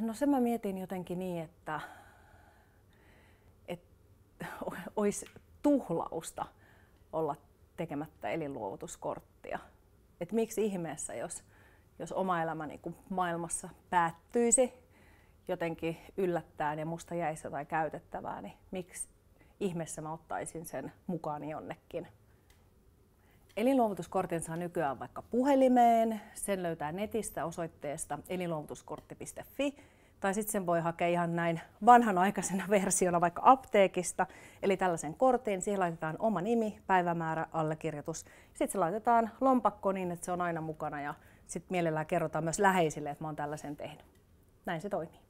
No sen mä mietin jotenkin niin, että, että olisi tuhlausta olla tekemättä elinluovutuskorttia. Et miksi ihmeessä, jos, jos oma elämä niin kuin maailmassa päättyisi jotenkin yllättäen ja musta jäisi jotain käytettävää, niin miksi ihmeessä mä ottaisin sen mukaan jonnekin? saa nykyään vaikka puhelimeen, sen löytää netistä osoitteesta elinluovutuskortti.fi, tai sitten sen voi hakea ihan näin vanhanaikaisena versiona vaikka apteekista. Eli tällaisen kortin, siihen laitetaan oma nimi, päivämäärä, allekirjoitus. Sitten se laitetaan lompakkoon niin, että se on aina mukana ja sitten mielellään kerrotaan myös läheisille, että mä oon tällaisen tehnyt. Näin se toimii.